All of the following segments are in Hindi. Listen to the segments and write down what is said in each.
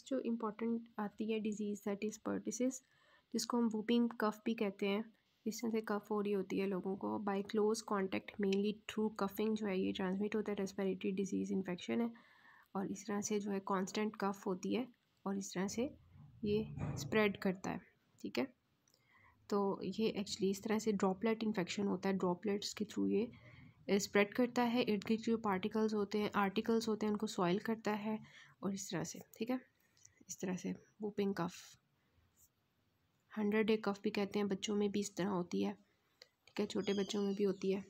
नेक्स्ट जो इम्पॉर्टेंट आती है डिजीज़ दैट इज़ पर्टिसिस जिसको हम वूपिंग कफ भी कहते हैं इस तरह से कफ हो रही होती है लोगों को by close contact mainly through coughing जो है ये ट्रांसमिट होता है रेस्पिरेटरी डिजीज़ इन्फेक्शन है और इस तरह से जो है कांस्टेंट कफ होती है और इस तरह से ये स्प्रेड करता है ठीक है तो ये एक्चुअली इस तरह से ड्रॉपलेट इन्फेक्शन होता है ड्रॉपलेट्स के थ्रू ये स्प्रेड करता है इर्द गिर्द जो पार्टिकल्स होते हैं आर्टिकल्स होते हैं उनको सॉइल करता है और इस तरह से ठीक है इस तरह से whooping cough hundred day cough भी कहते हैं बच्चों में भी इस तरह होती है ठीक है छोटे बच्चों में भी होती है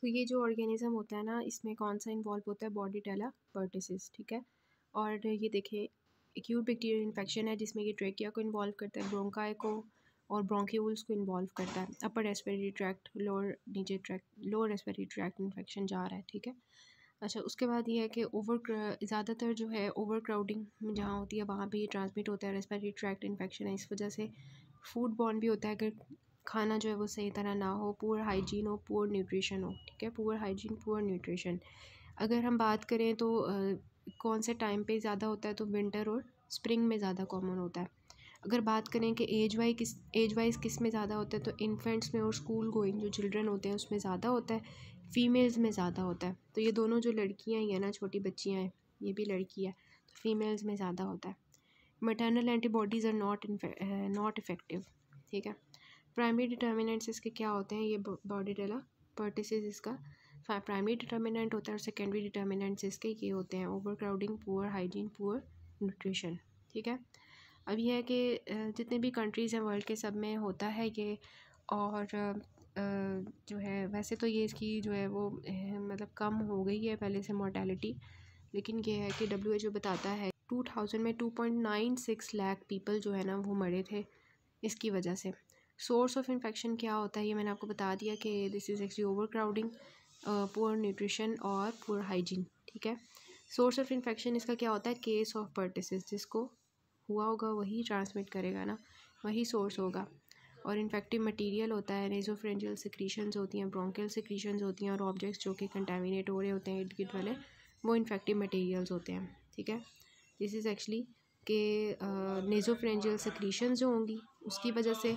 तो ये जो ऑर्गेनिज़म होता है ना इसमें कौन सा इन्वॉल्व होता है बॉडी टेला बर्टिसिस ठीक है और ये देखिए एक्यूट बैक्टीरियल इन्फेक्शन है जिसमें ये ट्रेकिया को इन्वॉल्व करता है ब्रोंकाई को और ब्रोंक्यूल्स को इन्वॉल्व करता है अपर रेस्पिरेटरी ट्रैक्ट लोअर नीचे tract lower respiratory tract infection जा रहा है ठीक है अच्छा उसके बाद ये है कि ओवर ज़्यादातर जो है ओवर क्राउडिंग जहाँ होती है वहाँ पे ये ट्रांसमिट होता है रेस्पिरेटरी ट्रैक्ट इन्फेक्शन है इस वजह से फूड बॉर्न भी होता है अगर खाना जो है वो सही तरह ना हो पुअर हाइजीन हो पुअर न्यूट्रिशन हो ठीक है पुअर हाइजीन पुअर न्यूट्रिशन अगर हम बात करें तो आ, कौन से टाइम पे ज़्यादा होता है तो विंटर और स्प्रिंग में ज़्यादा कॉमन होता है अगर बात करें कि एज वाइज किस एज वाइज किस में ज़्यादा होता है तो इन्फेंट्स में और स्कूल गोइंग जो चिल्ड्रन होते हैं उसमें ज़्यादा होता है फ़ीमेल्स में ज़्यादा होता है तो ये दोनों जो लड़कियाँ हैं ना छोटी बच्चियाँ हैं ये भी लड़की है तो फ़ीमेल्स में ज़्यादा होता है maternal antibodies are not not effective ठीक है प्राइमरी डिटर्मिनेंट्स इसके क्या होते हैं ये बॉडी डेला पर्टिस इसका प्राइमरी डिटर्मिनेंट होता है और सेकेंडरी डिटर्मिनेंट्स इसके ये होते हैं overcrowding poor hygiene poor nutrition ठीक है अब यह है कि जितने भी कंट्रीज़ हैं वर्ल्ड के सब में होता है ये और जो है वैसे तो ये इसकी जो है वो मतलब कम हो गई है पहले से मोर्टेलिटी लेकिन ये है कि डब्ल्यू एच ओ बताता है टू थाउजेंड में two point nine six lakh people जो है ना वो मरे थे इसकी वजह से सोर्स ऑफ इन्फेक्शन क्या होता है ये मैंने आपको बता दिया कि this is actually overcrowding poor nutrition और पुअर हाइजीन ठीक है सोर्स ऑफ इन्फेक्शन इसका क्या होता है केस ऑफ पर्टिस जिसको हुआ होगा वही ट्रांसमिट करेगा ना वही सोर्स होगा और इन्फेक्टिव मटीरियल होता है नेजोफ्रेंजल सिक्रीशंस होती हैं ब्रोंकियल सिक्रीशंस होती हैं और ऑब्जेक्ट्स जो कि कंटेमिनेट हो रहे होते हैं इर्द गिर्द वाले वो इन्फेक्टिव मटीरियल्स होते हैं ठीक है दिस इज़ एक्चुअली के नेजोफ्रेंजल सिक्रीशन जो होंगी उसकी वजह से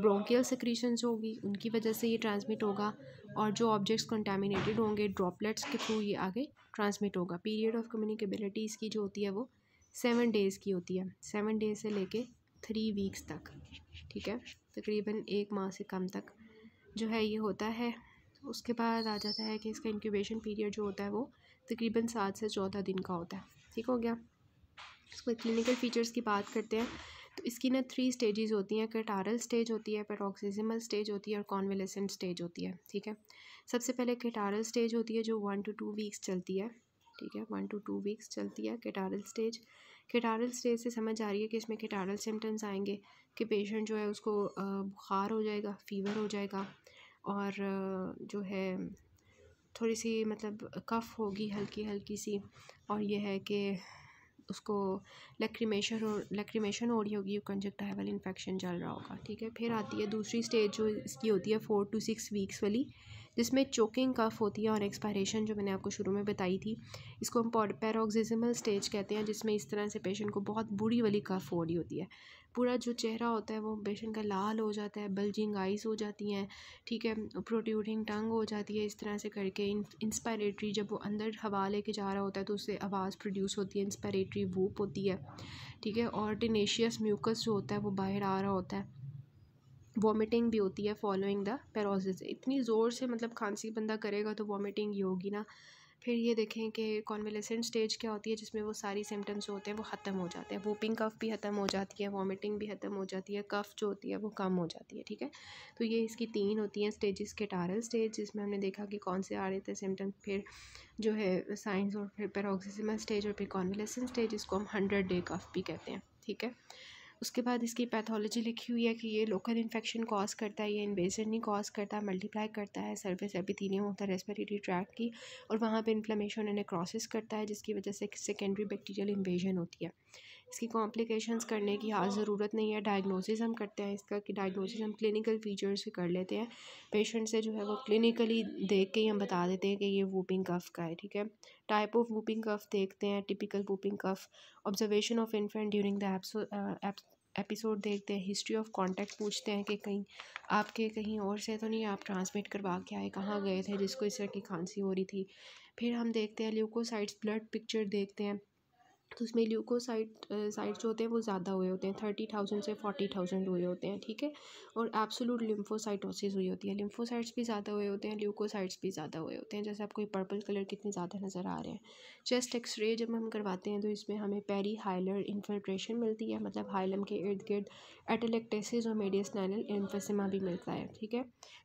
ब्रोंकियल सिक्रीशन होगी उनकी वजह से ये ट्रांसमिट होगा और जो ऑब्जेक्ट्स कंटेमिनेटेड होंगे ड्रॉपलेट्स के थ्रू ये आगे ट्रांसमिट होगा पीरियड ऑफ कम्युनिकेबिलिटी इसकी जो होती है वो सेवन डेज़ की होती है सेवन डेज से लेके थ्री वीक्स तक ठीक है तकरीबन एक माह से कम तक जो है ये होता है उसके बाद आ जाता है कि इसका इंक्यूबेशन पीरियड जो होता है वो तकरीबन सात से चौदह दिन का होता है ठीक हो गया उसको क्लिनिकल फ़ीचर्स की बात करते हैं तो इसकी ना थ्री स्टेजेस होती हैं कटारल स्टेज होती है पेरोक्सिजमल स्टेज होती है और कॉन्वेलेसेंट स्टेज होती है ठीक है सबसे पहले कटारल स्टेज होती है जो वन टू टू वीक्स चलती है ठीक है वन टू टू वीक्स चलती है कटारल स्टेज कटारल स्टेज से समझ आ रही है कि इसमें कटारल सिम्टम्स आएंगे कि पेशेंट जो है उसको बुखार हो जाएगा फ़ीवर हो जाएगा और जो है थोड़ी सी मतलब कफ़ होगी हल्की हल्की सी और यह है कि उसको लेक्रीमेशन हो लेक्रीमेशन हो रही होगी कंजक्टाइवल इन्फेक्शन चल रहा होगा ठीक है फिर आती है दूसरी स्टेज जो इसकी होती है फ़ोर टू सिक्स वीक्स वाली जिसमें चोकिंग कफ होती है और एक्सपायरेशन जो मैंने आपको शुरू में बताई थी इसको हम पैरोक्सिजमल स्टेज कहते हैं जिसमें इस तरह से पेशेंट को बहुत बुरी वाली कफ हो रही होती है पूरा जो चेहरा होता है वो पेशेंट का लाल हो जाता है बल्जिंग आइज़ हो जाती हैं ठीक है प्रोट्यूडिंग टंग हो जाती है इस तरह से करके इंस्पायरेटरी जब वो अंदर हवा लेके जा रहा होता है तो उससे आवाज़ प्रोड्यूस होती है इंस्पायरेटरी वूप होती है ठीक है और टिनेशियस म्यूकस जो होता है वो बाहर आ रहा होता है वॉमिटिंग भी होती है फॉलोइंग द पेरोसिस इतनी ज़ोर से मतलब खांसी बंदा करेगा तो वॉमिटिंग ही होगी ना फिर ये देखें कि कॉन्वेलेसेंट स्टेज क्या होती है जिसमें वो सारी सिम्टम्स होते हैं वो ख़त्म हो जाते हैं वोपिंग कफ भी ख़त्म हो जाती है वॉमिटिंग भी ख़त्म हो जाती है कफ़ जो होती है वो कम हो जाती है ठीक है तो ये इसकी तीन होती हैं स्टेजेस टारल स्टेज जिसमें हमने देखा कि कौन से आ रहे थे सिम्टम्स फिर जो है साइंस और फिर पेरोक्सिसमल स्टेज और फिर कॉन्वेलेसेंट स्टेज इसको हम हंड्रेड डे कफ भी कहते हैं ठीक है उसके बाद इसकी पैथोलॉजी लिखी हुई है कि ये लोकल इन्फेक्शन कॉज करता है ये इन्वेजन नहीं कॉज करता है मल्टीप्लाई करता है सर्विस एपिथीनियम होता है रेस्पिरेटरी ट्रैक्ट की और वहाँ पर इन्फ्लेमेशन इन्हें क्रॉसिस करता है जिसकी वजह से सेकेंडरी बैक्टीरियल इन्वेजन होती है इसकी कॉम्प्लिकेशंस करने की हाँ ज़रूरत नहीं है डायग्नोसिस हम करते हैं इसका कि डायग्नोसिस हम क्लिनिकल फीचर्स भी कर लेते हैं पेशेंट से जो है वो क्लिनिकली देख के ही हम बता देते हैं कि ये वूपिंग कफ का है ठीक है टाइप ऑफ वूपिंग कफ देखते हैं typical whooping cough observation of infant during the episode देखते हैं हिस्ट्री ऑफ कॉन्टैक्ट पूछते हैं कि कहीं आपके कहीं और से तो नहीं आप ट्रांसमिट करवा के आए कहाँ गए थे जिसको इस तरह की खांसी हो रही थी फिर हम देखते हैं ल्यूकोसाइट्स ब्लड पिक्चर देखते हैं तो उसमें ल्यूकोसाइट साइट्स जो होते हैं वो ज़्यादा हुए होते हैं थर्टी थाउजेंड से फोर्टी थाउजेंड हुए होते हैं ठीक है और एब्सोलूट लिम्फोसाइटोसिस हुई होती है लिम्फोसाइट्स भी ज़्यादा हुए होते हैं ल्यूकोसाइट्स भी ज़्यादा हुए होते हैं जैसे आपको ये पर्पल कलर कितने ज़्यादा नज़र आ रहे हैं चेस्ट एक्सरे जब हम करवाते हैं तो इसमें हमें पेरी हाइलर इन्फिल्ट्रेशन मिलती है मतलब हाइलम के इर्द गिर्द एटेलेक्टेसिस और मेडियसनैनल एम्फेसिमा भी मिलता है ठीक है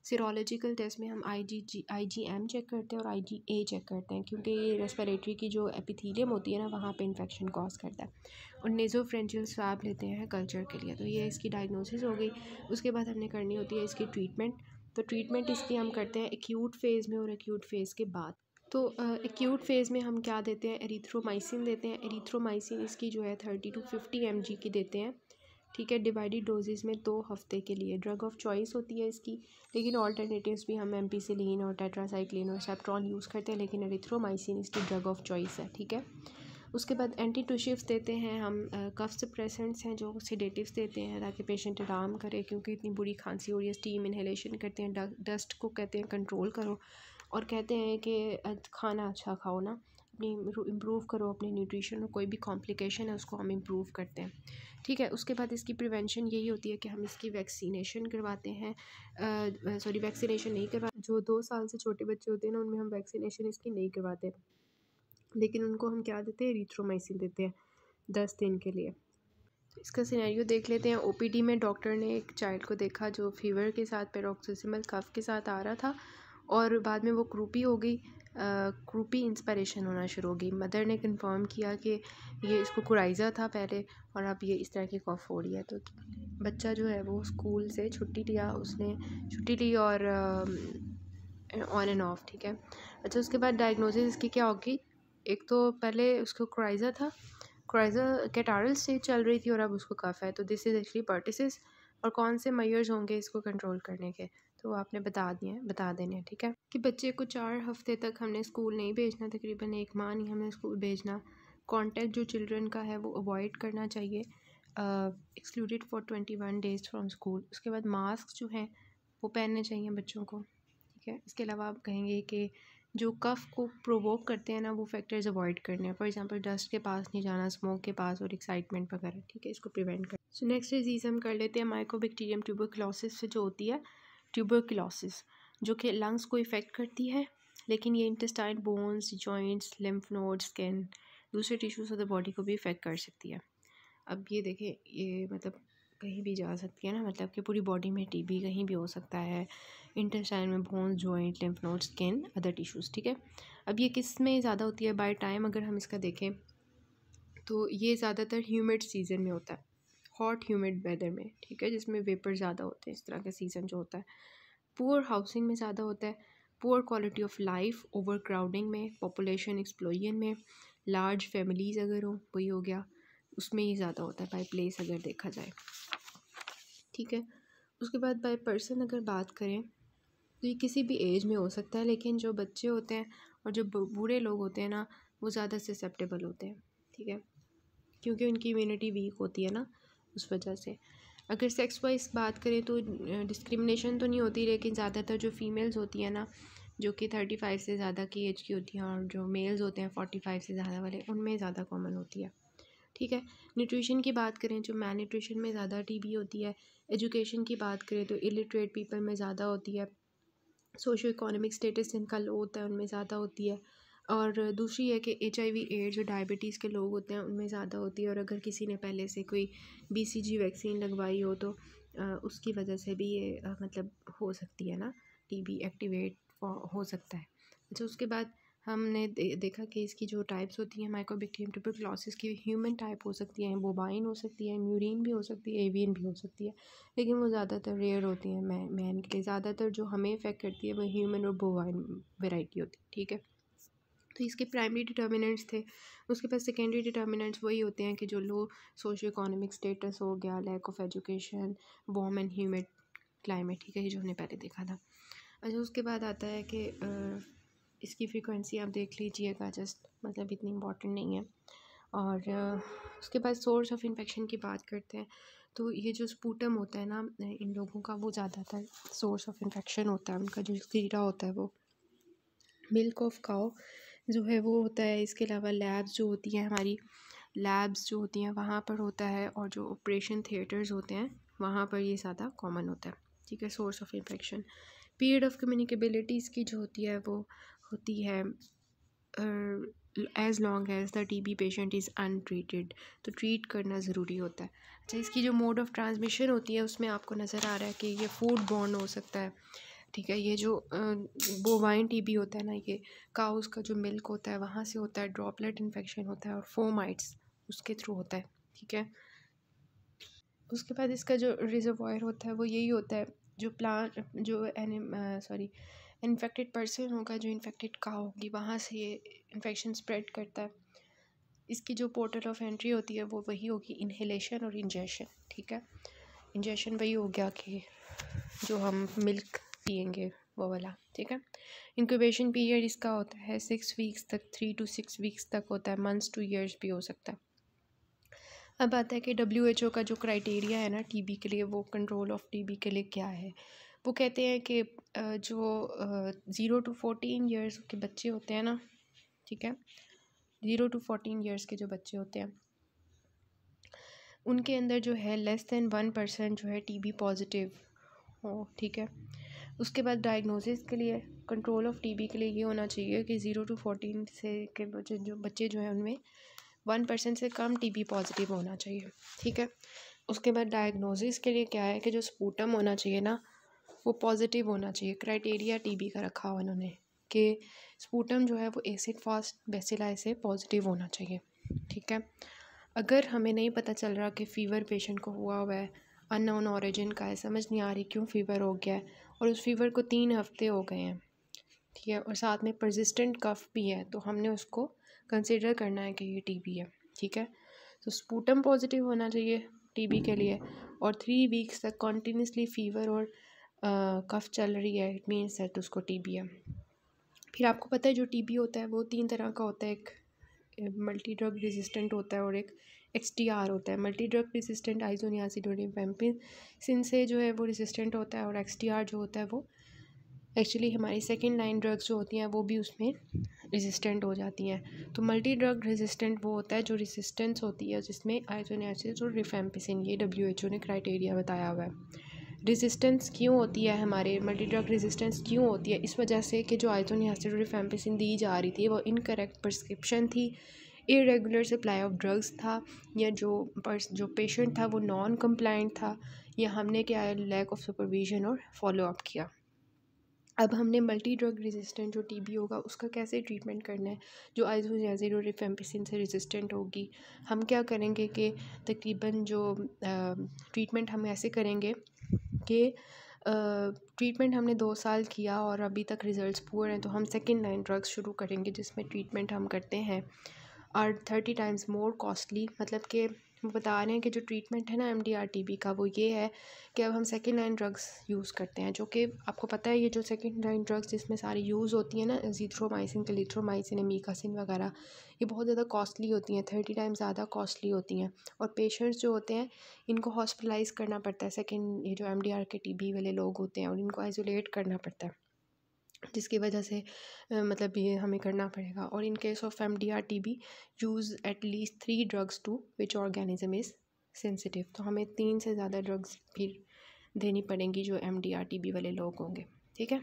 सीरोलॉजिकल टेस्ट में हम आई जी जी आई जी एम चेक करते हैं और आई जी ए चेक करते हैं क्योंकि ये रेस्परेटरी की जो एपिथीलियम होती है ना वहाँ पर इन्फेक्शन इन्फेक्शन कॉज करता है और नेजोफ्रेंचियल स्वाब लेते हैं कल्चर के लिए तो ये इसकी डायग्नोसिस हो गई उसके बाद हमने करनी होती है इसकी ट्रीटमेंट तो ट्रीटमेंट इसकी हम करते हैं एक्यूट फ़ेज़ में और एक्यूट फ़ेज़ के बाद तो एक्यूट फेज़ में हम क्या देते हैं एरीथ्रोमाइसिन देते हैं एरीथ्रोमाइसिन इसकी जो है थर्टी टू फिफ्टी एम की देते हैं ठीक है डिवाइडेड डोजेज़ में दो हफ्ते के लिए ड्रग ऑफ चॉइस होती है इसकी लेकिन ऑल्टरनेटिव्स भी हम एम और टेट्रासाइक्लिन और सेप्ट्रॉन यूज़ करते हैं लेकिन एरीथ्रोमाइसिन इसकी ड्रग ऑफ चॉइस है ठीक है उसके बाद एंटी टूशिप्स देते हैं हम कफ सप्रेसेंट्स हैं जो सीडेटिव्स देते हैं ताकि पेशेंट आराम करे क्योंकि इतनी बुरी खांसी हो रही है स्टीम इन्हेलेशन करते हैं डस्ट को कहते हैं कंट्रोल करो और कहते हैं कि खाना अच्छा खाओ ना अपनी इम्प्रूव करो अपने न्यूट्रिशन और कोई भी कॉम्प्लिकेशन है उसको हम इम्प्रूव करते हैं ठीक है उसके बाद इसकी प्रिवेंशन यही होती है कि हम इसकी वैक्सीनेशन करवाते हैं सॉरी वैक्सीनेशन नहीं करवा जो दो साल से छोटे बच्चे होते हैं ना उनमें हम वैक्सीनेशन इसकी नहीं करवाते लेकिन उनको हम क्या देते हैं रिथ्रोमाइसिन देते हैं दस दिन के लिए तो इसका सिनेरियो देख लेते हैं ओपीडी में डॉक्टर ने एक चाइल्ड को देखा जो फीवर के साथ पेरोक्सिसमल कफ के साथ आ रहा था और बाद में वो क्रूपी हो गई क्रूपी इंस्पायरेशन होना शुरू हो गई मदर ने कंफर्म किया कि ये इसको कुराइजा था पहले और अब ये इस तरह की कफ हो रही है तो बच्चा जो है वो स्कूल से छुट्टी लिया उसने छुट्टी ली और ऑन एंड ऑफ ठीक है अच्छा उसके बाद डायग्नोसिस इसकी क्या होगी एक तो पहले उसको क्राइजा था क्राइजा कैटारल स्टेज चल रही थी और अब उसको कफ है तो दिस इज़ एक्चुअली पर्टिसिस और कौन से मयर्स होंगे इसको कंट्रोल करने के तो वो आपने बता दिए बता देने हैं ठीक है कि बच्चे को चार हफ्ते तक हमने स्कूल नहीं भेजना तकरीबन एक माह नहीं हमने स्कूल भेजना कॉन्टेक्ट जो चिल्ड्रन का है वो अवॉइड करना चाहिए excluded for twenty one days from school उसके बाद मास्क जो हैं वो पहनने चाहिए बच्चों को ठीक है इसके अलावा आप कहेंगे कि जो कफ़ को प्रोवोक करते हैं ना वो फैक्टर्स अवॉइड करने हैं फॉर एग्जांपल डस्ट के पास नहीं जाना स्मोक के पास और एक्साइटमेंट वगैरह ठीक है इसको प्रिवेंट कर सो नेक्स्ट डिजीज़ हम कर लेते हैं माइकोबैक्टीरियम ट्यूबरक्लोसिस से जो होती है ट्यूबरक्लोसिस जो कि लंग्स को इफ़ेक्ट करती है लेकिन ये intestine bones joints lymph node skin दूसरे टिश्यूज़ ऑफ द बॉडी को भी इफ़ेक्ट कर सकती है अब ये देखें ये मतलब कहीं भी जा सकती है ना मतलब कि पूरी बॉडी में टीबी कहीं भी हो सकता है इंटेस्टाइन में bones joint lymph node skin other tissues ठीक है अब ये किस में ज़्यादा होती है बाय टाइम अगर हम इसका देखें तो ये ज़्यादातर ह्यूमिड सीज़न में होता है हॉट ह्यूमिड वेदर में ठीक है जिसमें वेपर ज़्यादा होते हैं इस तरह का सीज़न जो होता है पुअर हाउसिंग में ज़्यादा होता है poor quality of life overcrowding में पॉपुलेशन एक्सप्लोजन में लार्ज फैमिलीज़ अगर हो वही हो गया उसमें ही ज़्यादा होता है बाय प्लेस अगर देखा जाए ठीक है उसके बाद बाय पर्सन अगर बात करें तो ये किसी भी एज में हो सकता है लेकिन जो बच्चे होते हैं और जो बूढ़े लोग होते हैं ना वो ज़्यादा ससेप्टेबल होते हैं ठीक है क्योंकि उनकी इम्यूनिटी वीक होती है ना उस वजह से अगर सेक्स वाइज बात करें तो डिस्क्रिमिनेशन तो नहीं होती लेकिन ज़्यादातर जो फीमेल्स होती हैं ना जो कि थर्टी फाइव से ज़्यादा की एज की होती हैं और जो मेल्स होते हैं फोर्टी फाइव से ज़्यादा वाले उनमें ज़्यादा कॉमन होती है ठीक है न्यूट्रिशन की बात करें जो मैल न्यूट्रिशन में ज़्यादा टीबी होती है एजुकेशन की बात करें तो इलिटरेट पीपल में ज़्यादा होती है सोशो इकोनॉमिक स्टेटस जिनका लो होता है उनमें ज़्यादा होती है और दूसरी है कि एच आई वी एड्स जो डायबिटीज़ के लोग होते हैं उनमें ज़्यादा होती है और अगर किसी ने पहले से कोई बी सी जी वैक्सीन लगवाई हो तो उसकी वजह से भी ये मतलब हो सकती है ना टी बी एक्टिवेट हो सकता है अच्छा उसके बाद हमने दे, देखा कि इसकी जो टाइप्स होती हैं माइकोबिक्टियम ट्यूबरक्लोसिस की ह्यूमन टाइप हो सकती है बोबाइन हो सकती है म्यूरिन भी हो सकती है एवियन भी हो सकती है लेकिन वो ज़्यादातर रेयर होती हैं मैन मैन के लिए ज़्यादातर जो हमें इफेक्ट करती है वो ह्यूमन और बोबाइन वेराइटी होती है ठीक है तो इसके प्राइमरी डिटर्मिनेंट्स थे उसके बाद सेकेंडरी डिटर्मिनेंट्स वही होते हैं कि जो लो सोशो इकोनॉमिक स्टेटस हो गया lack of education warm and humid climate ठीक है जो हमने पहले देखा था अच्छा उसके बाद आता है कि इसकी फ्रिक्वेंसी आप देख लीजिएगा जस्ट मतलब इतनी इम्पॉर्टेंट नहीं है और उसके बाद सोर्स ऑफ इन्फेक्शन की बात करते हैं तो ये जो स्पूटम होता है ना इन लोगों का वो ज़्यादातर सोर्स ऑफ इन्फेक्शन होता है उनका जो कीड़ा होता है वो मिल्क ऑफ काओ जो है वो होता है इसके अलावा लैब्स जो होती हैं हमारी लैब्स जो होती हैं वहाँ पर होता है और जो ऑपरेशन थिएटर्स होते हैं वहाँ पर ये ज़्यादा कॉमन होता है ठीक है source of infection period of communicabilities की जो होती है वो होती है as long as the T B patient is untreated तो ट्रीट करना ज़रूरी होता है अच्छा इसकी जो मोड ऑफ़ ट्रांसमिशन होती है उसमें आपको नज़र आ रहा है कि ये फूड बॉर्न हो सकता है ठीक है ये जो बोवाइन टीबी होता है ना ये काउस का जो मिल्क होता है वहाँ से होता है ड्रॉपलेट इन्फेक्शन होता है और फोमाइट्स उसके थ्रू होता है ठीक है उसके बाद इसका जो रिजर्वायर होता है वो यही होता है जो प्लांट जो एनिम सॉरी इन्फेक्टेड पर्सन होगा जो इन्फेक्टेड का होगी वहाँ से ये इन्फेक्शन स्प्रेड करता है इसकी जो पोर्टल ऑफ एंट्री होती है वो वही होगी इन्हेलेशन और इंजेशन ठीक है इंजेशन वही हो गया कि जो हम मिल्क पियेंगे वो वाला ठीक है इंक्यूबेशन पीरियड इसका होता है सिक्स वीक्स तक थ्री टू सिक्स वीक्स तक होता है मंथ्स टू ईयर्स भी हो सकता है अब आता है कि डब्ल्यू एच ओ का जो क्राइटेरिया है ना टीबी के लिए वो कंट्रोल ऑफ टीबी के लिए क्या है वो कहते हैं कि जो ज़ीरो टू फोटीन ईयर्स के बच्चे होते हैं ना ठीक है ज़ीरो टू फोटीन ईयर्स के जो बच्चे होते हैं उनके अंदर जो है लेस देन वन परसेंट जो है टीबी पॉजिटिव हो ठीक है उसके बाद डायग्नोसिस के लिए कंट्रोल ऑफ टीबी के लिए ये होना चाहिए कि ज़ीरो टू फोटीन से के बच्चे जो बच्चे जो हैं उनमें वन परसेंट से कम टीबी पॉजिटिव होना चाहिए ठीक है उसके बाद डायग्नोसिस के लिए क्या है कि जो स्पूटम होना चाहिए ना वो पॉजिटिव होना चाहिए क्राइटेरिया टीबी का रखा हुआ उन्होंने कि स्पूटम जो है वो एसिड फास्ट बेसिलाई से पॉजिटिव होना चाहिए ठीक है अगर हमें नहीं पता चल रहा कि फ़ीवर पेशेंट को हुआ हुआ है अननोन ऑरिजिन का है समझ नहीं आ रही क्यों फ़ीवर हो गया है और उस फीवर को तीन हफ्ते हो गए हैं ठीक है और साथ में प्रजिस्टेंट कफ भी है तो हमने उसको कंसिडर करना है कि ये टी है ठीक है तो स्पूटम पॉजिटिव होना चाहिए टीबी के लिए और थ्री वीक्स तक कॉन्टीन्यूसली फीवर और कफ़ चल रही है इट मीन्स दैट उसको टी बी है फिर आपको पता है जो टी बी होता है वो तीन तरह का होता है एक मल्टी ड्रग रेजिस्टेंट होता है और एक एच टी आर होता है मल्टी ड्रग रेजिस्टेंट आइजोनियासिडोडियम पैम्पिन सिन से जो है वो रेजिस्टेंट होता है और एक्स टी आर जो होता है वो एक्चुअली हमारी सेकेंड लाइन ड्रग्स जो होती हैं वो भी उसमें रेजिस्टेंट हो जाती हैं तो मल्टी ड्रग रेजिस्टेंट वो होता है जो रेजिस्टेंस होती है जिसमें आइजोनियासिड और रिफेम्पिसिन ये डब्ल्यू एच ओ ने क्राइटेरिया बताया हुआ है रेजिस्टेंस क्यों होती है हमारे मल्टी ड्रग रेजिस्टेंस क्यों होती है इस वजह से कि जो आइथोन एसिडोरिफेम्पिसिन दी जा रही थी वो इनकरेक्ट प्रस्क्रिप्शन थी इरेगुलर सप्लाई ऑफ ड्रग्स था या जो पर्स जो पेशेंट था वो नॉन कम्प्लाइंट था या हमने क्या है लैक ऑफ सुपरविजन और फॉलोअप किया अब हमने मल्टी ड्रग रेजिस्टेंट जो टीबी होगा उसका कैसे ट्रीटमेंट करना है जो आइजोजैजिड और रिफेम्पिसिन से रेजिस्टेंट होगी हम क्या करेंगे कि तकरीबन जो ट्रीटमेंट हम ऐसे करेंगे के ट्रीटमेंट हमने दो साल किया और अभी तक रिज़ल्ट्स पुअर हैं तो हम सेकेंड लाइन ड्रग्स शुरू करेंगे जिसमें ट्रीटमेंट हम करते हैं और थर्टी टाइम्स मोर कॉस्टली मतलब कि वो बता रहे हैं कि जो ट्रीटमेंट है ना M D R T B का वो ये है कि अब हम सेकेंड हैंड ड्रग्स यूज़ करते हैं जो कि आपको पता है ये जो सेकेंड हैंड ड्रग्स जिसमें सारी यूज़ होती है ना जीथ्रोमाइसिन कलिथ्रोमाइसिन एमीकासिन वगैरह ये बहुत ज़्यादा कॉस्टली होती हैं थर्टी टाइम ज़्यादा कॉस्टली होती हैं और पेशेंट्स जो होते हैं इनको हॉस्पिटलाइज करना पड़ता है सेकेंड ये जो एम डी आर के टी बी वाले लोग होते हैं और इनको आइसोलेट करना पड़ता है जिसकी वजह से मतलब ये हमें करना पड़ेगा और in case of M D R T B use at least three drugs to which organism is sensitive तो हमें तीन से ज़्यादा ड्रग्स फिर देनी पड़ेंगी जो M D R T B वाले लोग होंगे ठीक है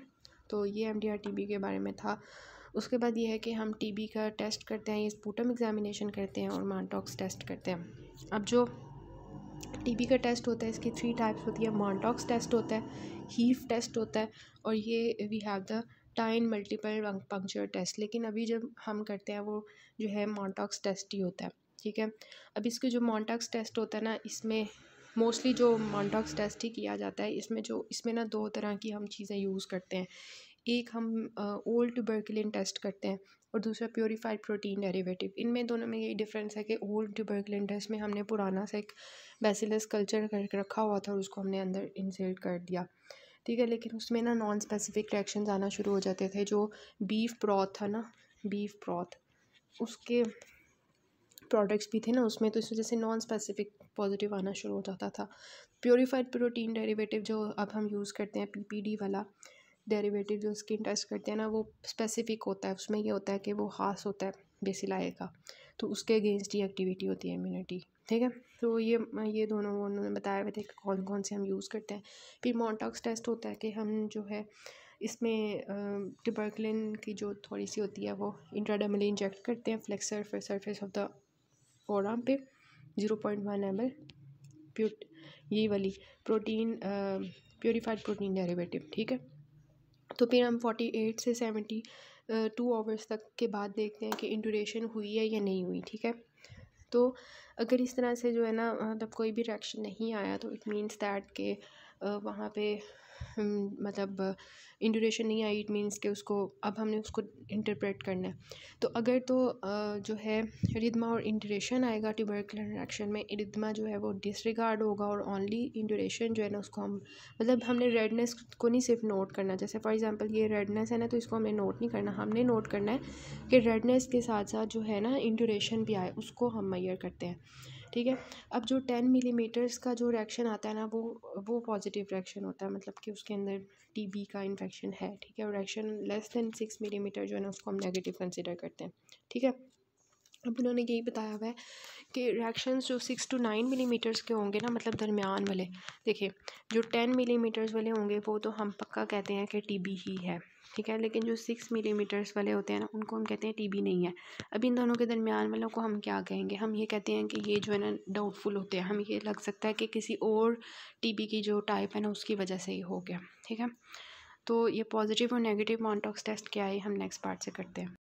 तो ये M D R T B के बारे में था उसके बाद ये है कि हम टी बी का टेस्ट करते हैं ये स्पूटम एग्ज़ामिनेशन करते हैं और मानटॉक्स टेस्ट करते हैं अब जो टीबी का टेस्ट होता है इसकी थ्री टाइप्स होती है मॉन्टॉक्स टेस्ट होता है हीफ टेस्ट होता है और ये we have the tine multiple puncture test लेकिन अभी जब हम करते हैं वो जो है मॉन्टॉक्स टेस्ट ही होता है ठीक है अब इसके जो मॉन्टॉक्स टेस्ट होता है ना इसमें मोस्टली जो मॉन्टॉक्स टेस्ट ही किया जाता है इसमें जो इसमें ना दो तरह की हम चीज़ें यूज़ करते हैं एक हम ओल्ड टूबरकुलिन टेस्ट करते हैं और दूसरा प्योरीफाइड प्रोटीन डेरिवेटिव इनमें दोनों में यही डिफरेंस है कि ओल्ड ट्यूबरकुलेंटस में हमने पुराना सा एक बेसिलस कल्चर करके रखा हुआ था और उसको हमने अंदर इंसल्ट कर दिया ठीक है लेकिन उसमें ना नॉन स्पेसिफिक रिएक्शन आना शुरू हो जाते थे जो बीफ प्रॉथ था ना बीफ प्रॉथ उसके प्रोडक्ट्स भी थे ना उसमें तो इस वजह से नॉन स्पेसिफिक पॉजिटिव आना शुरू हो जाता था प्योरीफाइड प्रोटीन डेरिवेटिव जो अब हम यूज़ करते हैं पीपीडी वाला डेरिवेटिव जो स्किन टेस्ट करते हैं ना वो स्पेसिफिक होता है उसमें ये होता है कि वो खास होता है बेसिलाए का तो उसके अगेंस्ट ही एक्टिविटी होती है इम्यूनिटी ठीक है तो ये ये दोनों उन्होंने बताया हुए थे कि कौन कौन से हम यूज़ करते हैं फिर मॉन्टॉक्स टेस्ट होता है कि हम जो है इसमें टिबर्कलिन की जो थोड़ी सी होती है वो इंट्राडमली इंजेक्ट करते हैं फ्लेक्सर फिर सरफेस ऑफ द फोराम पे zero point one M L प्यूट ये वाली प्रोटीन प्योरीफाइड प्रोटीन डेरिवेटिव ठीक है तो फिर हम फोर्टी एट से सेवेंटी टू आवर्स तक के बाद देखते हैं कि इंडोरेशन हुई है या नहीं हुई ठीक है तो अगर इस तरह से जो है ना मतलब कोई भी रिएक्शन नहीं आया तो इट मीन्स दैट के वहाँ पे मतलब इंटोनेशन नहीं आई इट मीन्स कि उसको अब हमने उसको इंटरप्रेट करना है तो अगर तो जो है रिदमा और इंटोनेशन आएगा ट्यूबरकुलर इंट्रैक्शन में रिदमा जो है वो डिसरिगार्ड होगा और ओनली इंडोरेशन जो है ना उसको हम मतलब हमने रेडनेस को नहीं सिर्फ नोट करना जैसे फॉर एग्जांपल ये रेडनेस है ना तो इसको हमें नोट नहीं करना हमने नोट करना है कि रेडनेस के साथ साथ जो है ना इंडोरेशन भी आए उसको हम मैयर करते हैं ठीक है अब जो टेन मिलीमीटर्स का जो रिएक्शन आता है ना वो वो पॉजिटिव रिएक्शन होता है मतलब कि उसके अंदर टीबी का इन्फेक्शन है ठीक है और reaction less than six millimetre जो है ना उसको हम नेगेटिव कंसिडर करते हैं ठीक है अब उन्होंने यही बताया हुआ है कि रिएक्शंस जो सिक्स टू नाइन मिलीमीटर्स के होंगे ना मतलब दरमियान वाले देखिए जो टेन मिलीमीटर्स वाले होंगे वो तो हम पक्का कहते हैं कि टीबी ही है ठीक है लेकिन जो सिक्स मिलीमीटर्स वाले होते हैं ना उनको हम कहते हैं टीबी नहीं है अब इन दोनों के दरमियान वालों को हम क्या कहेंगे हम ये कहते हैं कि ये जो है ना डाउटफुल होते हैं हम ये लग सकता है कि किसी और टीबी की जो टाइप है ना उसकी वजह से ही हो गया ठीक है तो ये पॉजिटिव और नेगेटिव मॉन्टॉक्स टेस्ट क्या है हम नेक्स्ट पार्ट से करते हैं